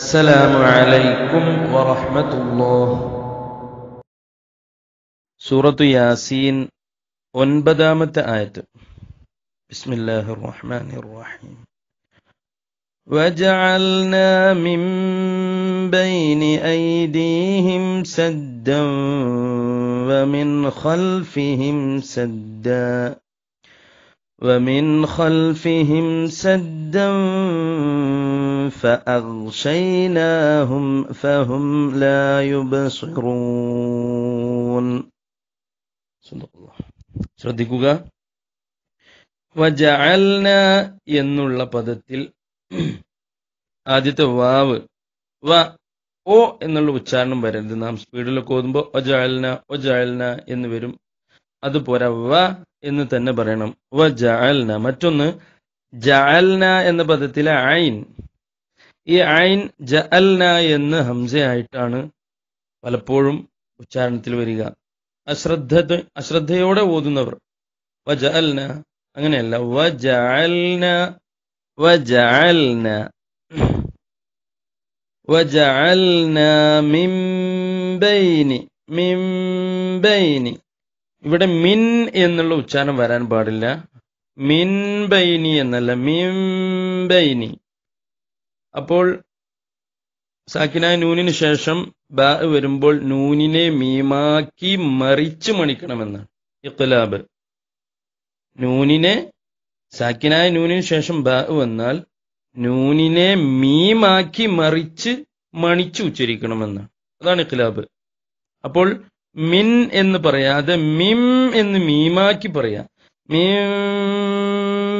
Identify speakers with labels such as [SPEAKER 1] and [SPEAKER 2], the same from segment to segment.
[SPEAKER 1] السلام عليكم ورحمة الله ياسين യാസീൻ ഒൻപതാമത്തെ آية بسم الله الرحمن الرحيم وجعلنا من بين أيديهم سدا ومن خلفهم سدا ومن خلفهم سدا فأغشيناهم فهم لا يبصرون صدق الله ശ്രദ്ധിക്കുക വജഅൽന എന്നുള്ള പദത്തിൽ ആദ്യത്തെ വാവ് വ ഓ എന്നുള്ള ഉച്ചാരണം വരരുത് നാം സ്പീഡിലൊക്കെ ഓതുമ്പോൾ ഒജാൽന ഒജാൽന എന്ന് വരും അതുപോലെ വ എന്ന് തന്നെ പറയണം വ ജാൽന മറ്റൊന്ന് ജാൽന എന്ന പദത്തിലെ ഐൻ ഈ ഐൻ അൽന എന്ന് ഹംസയായിട്ടാണ് പലപ്പോഴും ഉച്ചാരണത്തിൽ വരിക അശ്രദ്ധ അശ്രദ്ധയോടെ ഓതുന്നവർ വ അൽന അങ്ങനെയല്ല വ അൽന വ ജഅൽന وجعلنا മിൻ ബൈനി من بين ഇവിടെ മിൻ എന്നുള്ള ഉച്ചാരണം വരാൻ പാടില്ല മിൻ ബൈനി എന്നല്ല മിൻ ബൈനി അപ്പോൾ സാക്കിനായ നൂനിന് ശേഷം ബ വരുമ്പോൾ നൂനിനെ മീമാക്കി മറിച്ച് മണിക്കണമെന്നാണ് ഇഖ്ലാബ് നൂനിനെ സാക്കിനായ നൂനിന് ശേഷം ബ വന്നാൽ നൂനിനെ മീമാക്കി മറിച്ച് മണിച്ചു ഉച്ചരിക്കണമെന്നാണ് അതാണ് ഇഖ്ലാബ് അപ്പോൾ മിൻ എന്ന് പറയാതെ മിം എന്ന് മീമാക്കി പറയാം മിം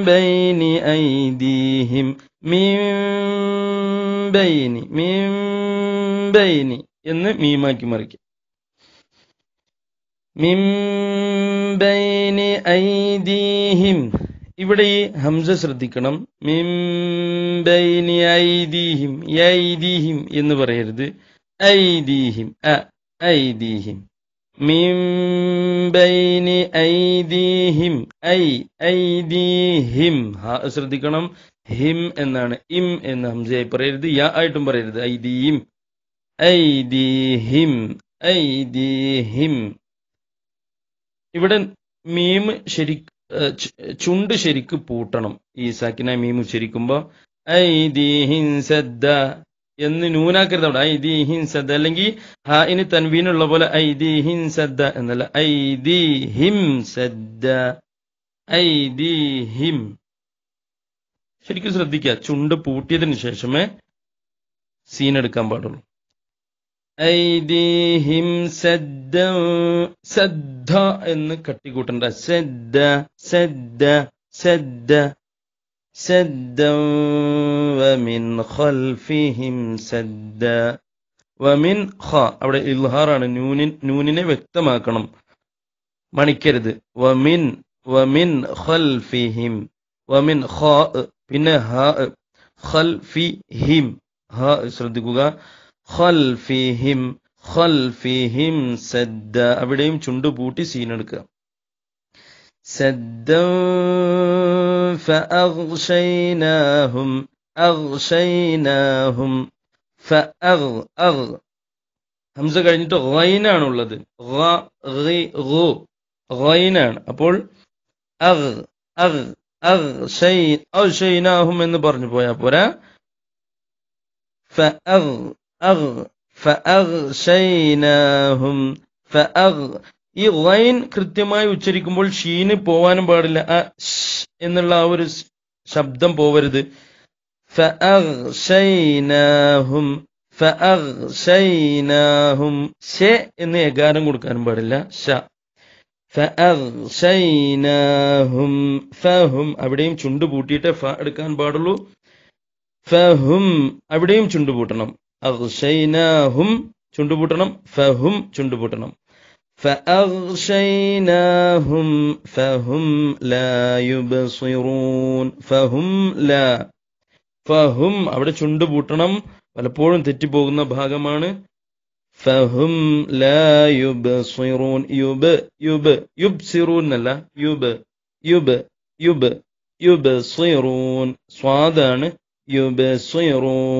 [SPEAKER 1] ബൈനി ഐദീഹിം മിം ബൈനി മീം ബൈനി എന്ന് മീമാക്കി മറിക്കും മിം ബൈനി ഐദീഹിം ഇവിടെ ഈ ഹംസ ശ്രദ്ധിക്കണം മിം ബൈനി ഐദീഹിം ഐദീഹിം എന്ന് പറയരുത് ഐദീഹിം അ ഐദീഹിം മിം ബൈനി ഐദീഹിം ഐ ഐദീഹിം ശ്രദ്ധിക്കണം ഹിം എന്നാണ് ഇം എന്ന് ഹംസയായി പറയരുത് യ ആയിട്ടും പറയരുത് ഐ ഐദീഹിം ഐദീഹിം ഇവിടെ മീം ശരി ചുണ്ട് ശരിക്ക് പൂട്ടണം ഈ സാക്കിന മീം ഐ ഐദീഹിൻ സദ്ദ എന്ന് നൂനാക്കരുത് അവിടെ ഐദീഹിൻ സദ്ദ അല്ലെങ്കിൽ ഹ ഇനി തൻവീനുള്ള പോലെ ഐദീഹിൻ സദ്ദ എന്നല്ല ഐദീഹിം സദ്ദ ഐദീഹിം ശരിക്കും ശ്രദ്ധിക്കുക ചുണ്ട് പൂട്ടിയതിന് ശേഷമേ സീൻ എടുക്കാൻ പാടുള്ളൂ ഐദീഹിം സദ്ദ സദ്ദ എന്ന് കട്ടിക്കൂട്ടണ്ട സദ്ദ സദ്ദ സദ്ദ സദ്ദ വമിൻ ഖൽഫിഹിം സദ്ദ വമിൻ ഖ അവിടെ ഇൽഹാറാണ് നൂനിൻ നൂനിനെ വ്യക്തമാക്കണം മണിക്കരുത് വമിൻ വമിൻ ഖൽഫിഹിം വമിൻ ഖാ പിന്നെ ഹ ഖൽഫിഹിം ഹ ശ്രദ്ധിക്കുക ഖൽഫിഹിം ഖൽഫിഹിം സദ്ദ അവിടെയും ചുണ്ട് പൂട്ടി സീനെടുക്കുക സദ്ദ ഫഅഗ്ശൈനാഹും അഗ്ശൈനാഹും ഫഅഗ് അഗ് ഹംസ കഴിഞ്ഞിട്ട് റൈനാണ് ഉള്ളത് റൈനാണ് അപ്പോൾ ഔഷൈനാഹും എന്ന് പറഞ്ഞു പോയാ പോരാ ഈ ഗൈൻ കൃത്യമായി ഉച്ചരിക്കുമ്പോൾ ഷീന് പോവാനും പാടില്ല ആ എന്നുള്ള ആ ഒരു ശബ്ദം പോവരുത് ഫഅഗ്ശൈനാഹും ഷെ എന്ന് എകാരം കൊടുക്കാനും പാടില്ല ഷ ഫഅഗ്ശൈനാഹും ഫഹും അവിടെയും ചുണ്ട് പൂട്ടിയിട്ട് ഫ എടുക്കാൻ പാടുള്ളൂ ഫഹും അവിടെയും ചുണ്ട് പൂട്ടണം അർശൈനാഹും ചുണ്ട് പൂട്ടണം ഫഹും ചുണ്ട് പൂട്ടണം فأغشيناهم ഫഹും ലാ യുബ്സിറൂൻ ഫഹും ലാ ഫഹും അവിടെ ചുണ്ട് പൂട്ടണം പലപ്പോഴും തെറ്റിപ്പോകുന്ന ഭാഗമാണ് فهم لا يبصرون يب يب يبصرون لا يب يب يب يبصرون صادن يبصرون